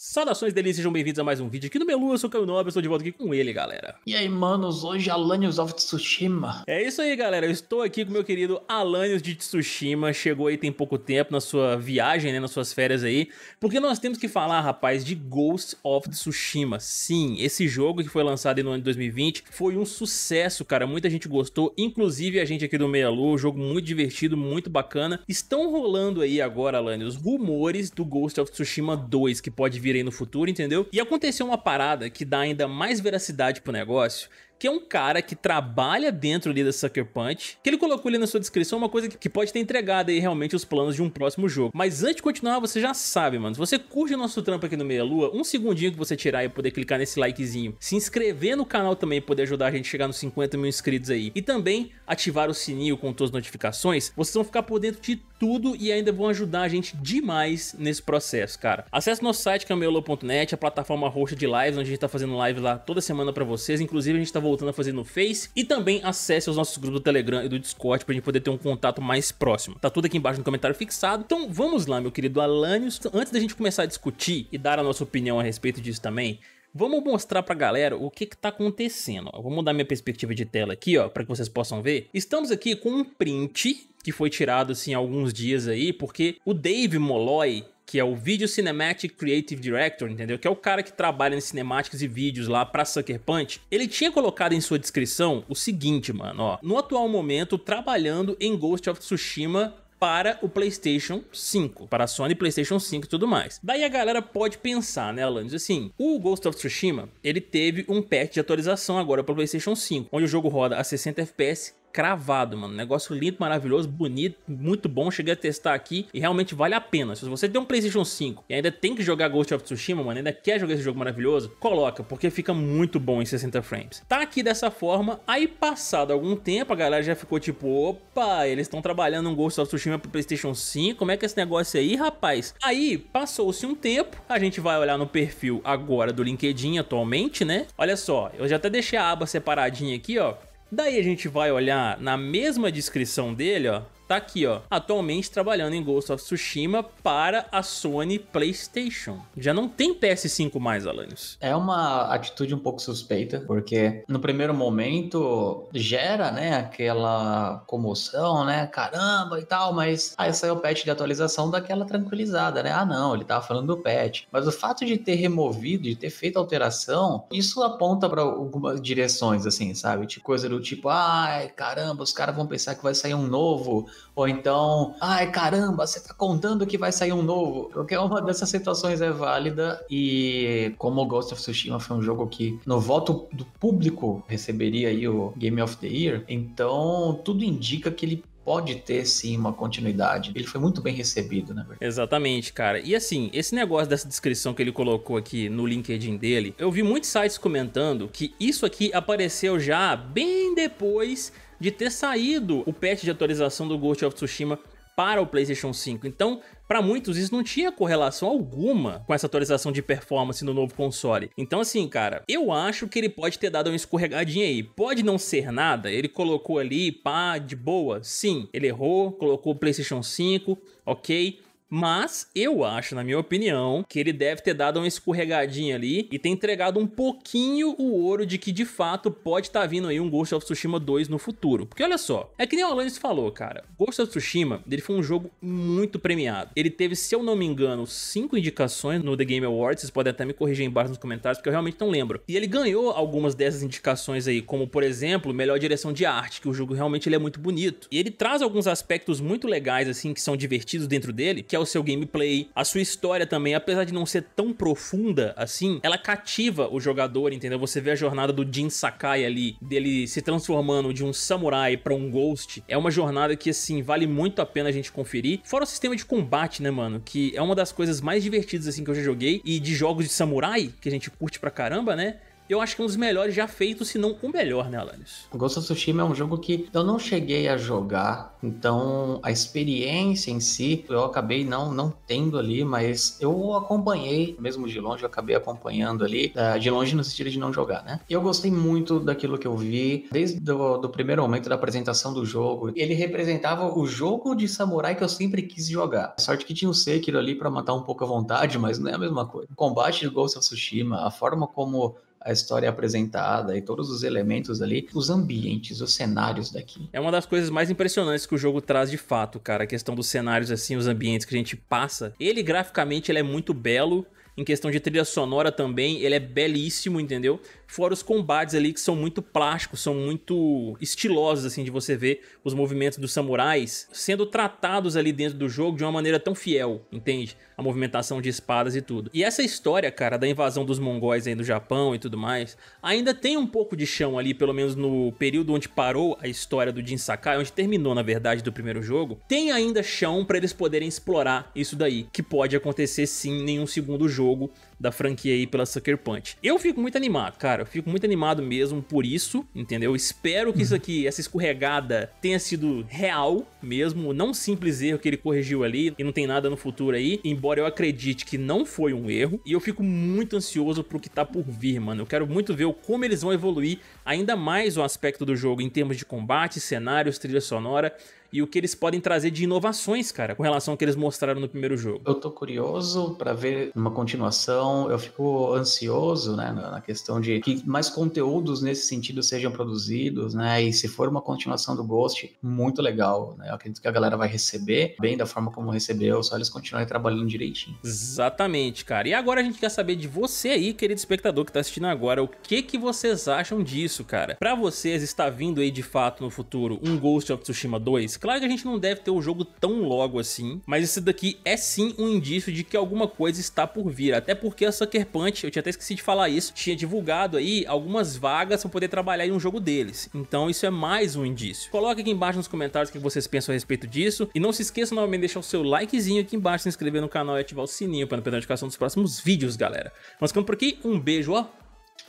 Saudações delícias, sejam bem-vindos a mais um vídeo aqui no Melu, eu sou o Caio Nobre, estou de volta aqui com ele, galera. E aí, manos, hoje Alanios of Tsushima. É isso aí, galera, eu estou aqui com meu querido Alanios de Tsushima, chegou aí tem pouco tempo na sua viagem, né, nas suas férias aí, porque nós temos que falar, rapaz, de Ghost of Tsushima. Sim, esse jogo que foi lançado no ano de 2020 foi um sucesso, cara, muita gente gostou, inclusive a gente aqui do Melu, jogo muito divertido, muito bacana. Estão rolando aí agora, Alanios, rumores do Ghost of Tsushima 2, que pode vir vir aí no futuro, entendeu? E aconteceu uma parada que dá ainda mais veracidade pro negócio, que é um cara que trabalha dentro ali da Sucker Punch, que ele colocou ali na sua descrição uma coisa que, que pode ter entregado aí realmente os planos de um próximo jogo. Mas antes de continuar, você já sabe, mano, se você curte o nosso trampo aqui no Meia Lua, um segundinho que você tirar e poder clicar nesse likezinho, se inscrever no canal também, poder ajudar a gente a chegar nos 50 mil inscritos aí, e também ativar o sininho com todas as notificações, vocês vão ficar por dentro de tudo e ainda vão ajudar a gente demais nesse processo, cara. Acesse nosso site, cameolo.net, é a plataforma roxa de lives, onde a gente tá fazendo live lá toda semana pra vocês, inclusive a gente tá voltando a fazer no Face. E também acesse os nossos grupos do Telegram e do Discord pra gente poder ter um contato mais próximo. Tá tudo aqui embaixo no comentário fixado. Então vamos lá, meu querido Alanios. Então, antes da gente começar a discutir e dar a nossa opinião a respeito disso também, Vamos mostrar pra galera o que que tá acontecendo. Eu vou mudar minha perspectiva de tela aqui, ó, para que vocês possam ver. Estamos aqui com um print que foi tirado assim há alguns dias aí, porque o Dave Molloy, que é o Video Cinematic Creative Director, entendeu? Que é o cara que trabalha em cinemáticas e vídeos lá pra Sucker Punch. Ele tinha colocado em sua descrição o seguinte, mano, ó. No atual momento, trabalhando em Ghost of Tsushima para o PlayStation 5, para a Sony PlayStation 5 e tudo mais. Daí a galera pode pensar, né, Alanis? Assim, o Ghost of Tsushima ele teve um patch de atualização agora para o PlayStation 5, onde o jogo roda a 60 FPS cravado, mano. Negócio lindo, maravilhoso, bonito, muito bom. Cheguei a testar aqui e realmente vale a pena. Se você tem um PlayStation 5 e ainda tem que jogar Ghost of Tsushima, mano, ainda quer jogar esse jogo maravilhoso, coloca, porque fica muito bom em 60 frames. Tá aqui dessa forma, aí passado algum tempo a galera já ficou tipo, opa, eles estão trabalhando um Ghost of Tsushima pro PlayStation 5, como é que é esse negócio aí, rapaz? Aí passou-se um tempo, a gente vai olhar no perfil agora do LinkedIn atualmente, né? Olha só, eu já até deixei a aba separadinha aqui, ó, Daí a gente vai olhar na mesma descrição dele, ó, tá aqui, ó. Atualmente trabalhando em Ghost of Tsushima para a Sony PlayStation. Já não tem PS5 mais, Alanis. É uma atitude um pouco suspeita, porque no primeiro momento gera, né, aquela comoção, né, caramba e tal, mas aí saiu o patch de atualização daquela tranquilizada, né? Ah, não, ele tava falando do patch. Mas o fato de ter removido, de ter feito alteração, isso aponta para algumas direções, assim, sabe? Tipo, coisa do tipo, ai, caramba, os caras vão pensar que vai sair um novo ou então, ai caramba, você tá contando que vai sair um novo. Qualquer é uma dessas situações é válida e como o Ghost of Tsushima foi um jogo que no voto do público receberia aí o Game of the Year, então tudo indica que ele pode ter sim uma continuidade. Ele foi muito bem recebido, na né? verdade. Exatamente, cara. E assim, esse negócio dessa descrição que ele colocou aqui no LinkedIn dele, eu vi muitos sites comentando que isso aqui apareceu já bem depois de ter saído o patch de atualização do Ghost of Tsushima para o PlayStation 5. Então, para muitos isso não tinha correlação alguma com essa atualização de performance no novo console. Então assim, cara, eu acho que ele pode ter dado uma escorregadinha aí. Pode não ser nada, ele colocou ali, pá, de boa. Sim, ele errou, colocou o PlayStation 5, OK? Mas eu acho, na minha opinião, que ele deve ter dado uma escorregadinha ali e ter entregado um pouquinho o ouro de que de fato pode estar tá vindo aí um Ghost of Tsushima 2 no futuro. Porque olha só, é que nem o Alanis falou, cara. Ghost of Tsushima, ele foi um jogo muito premiado. Ele teve, se eu não me engano, cinco indicações no The Game Awards. Vocês podem até me corrigir embaixo nos comentários, porque eu realmente não lembro. E ele ganhou algumas dessas indicações aí, como por exemplo, melhor direção de arte, que o jogo realmente ele é muito bonito. E ele traz alguns aspectos muito legais, assim, que são divertidos dentro dele, que é é o seu gameplay, a sua história também, apesar de não ser tão profunda assim, ela cativa o jogador, entendeu? Você vê a jornada do Jin Sakai ali, dele se transformando de um samurai para um ghost. É uma jornada que, assim, vale muito a pena a gente conferir. Fora o sistema de combate, né, mano? Que é uma das coisas mais divertidas, assim, que eu já joguei. E de jogos de samurai, que a gente curte pra caramba, né? eu acho que é um dos melhores já feitos, se não o melhor, né, Alanis? Ghost of Tsushima é um jogo que eu não cheguei a jogar, então a experiência em si eu acabei não, não tendo ali, mas eu acompanhei, mesmo de longe, eu acabei acompanhando ali, de longe no sentido de não jogar, né? Eu gostei muito daquilo que eu vi, desde do, do primeiro momento da apresentação do jogo. Ele representava o jogo de samurai que eu sempre quis jogar. Sorte que tinha o um Sekiro ali para matar um pouco a vontade, mas não é a mesma coisa. O combate de Ghost of Tsushima, a forma como a história é apresentada e todos os elementos ali, os ambientes, os cenários daqui. É uma das coisas mais impressionantes que o jogo traz de fato, cara, a questão dos cenários assim, os ambientes que a gente passa. Ele graficamente ele é muito belo, em questão de trilha sonora também, ele é belíssimo, entendeu? fora os combates ali que são muito plásticos, são muito estilosos assim de você ver os movimentos dos samurais sendo tratados ali dentro do jogo de uma maneira tão fiel, entende? A movimentação de espadas e tudo. E essa história, cara, da invasão dos mongóis aí do Japão e tudo mais, ainda tem um pouco de chão ali, pelo menos no período onde parou a história do Jin Sakai, onde terminou na verdade do primeiro jogo, tem ainda chão para eles poderem explorar isso daí, que pode acontecer sim em um segundo jogo da franquia aí pela Sucker Punch. Eu fico muito animado, cara. Eu fico muito animado mesmo por isso, entendeu? Eu espero que isso aqui, essa escorregada, tenha sido real mesmo, não um simples erro que ele corrigiu ali e não tem nada no futuro aí. Embora eu acredite que não foi um erro, e eu fico muito ansioso pro que tá por vir, mano. Eu quero muito ver como eles vão evoluir ainda mais o aspecto do jogo em termos de combate, cenários, trilha sonora e o que eles podem trazer de inovações, cara, com relação ao que eles mostraram no primeiro jogo. Eu tô curioso para ver uma continuação, eu fico ansioso, né, na questão de que mais conteúdos nesse sentido sejam produzidos, né, e se for uma continuação do Ghost, muito legal, né, eu acredito que a galera vai receber bem da forma como recebeu, só eles continuarem trabalhando direitinho. Exatamente, cara. E agora a gente quer saber de você aí, querido espectador que tá assistindo agora, o que que vocês acham disso, cara? Para vocês está vindo aí de fato no futuro um Ghost of Tsushima 2? Claro que a gente não deve ter o jogo tão logo assim, mas isso daqui é sim um indício de que alguma coisa está por vir. Até porque a Sucker Punch, eu tinha até esquecido de falar isso, tinha divulgado aí algumas vagas para poder trabalhar em um jogo deles. Então isso é mais um indício. Coloque aqui embaixo nos comentários o que vocês pensam a respeito disso. E não se esqueça novamente de deixar o seu likezinho aqui embaixo, se inscrever no canal e ativar o sininho para não perder a notificação dos próximos vídeos, galera. Mas ficando por aqui. Um beijo, ó.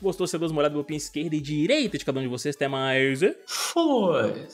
Gostou? Você duas uma do no meu pé esquerda e direita de cada um de vocês. Até mais. Foi.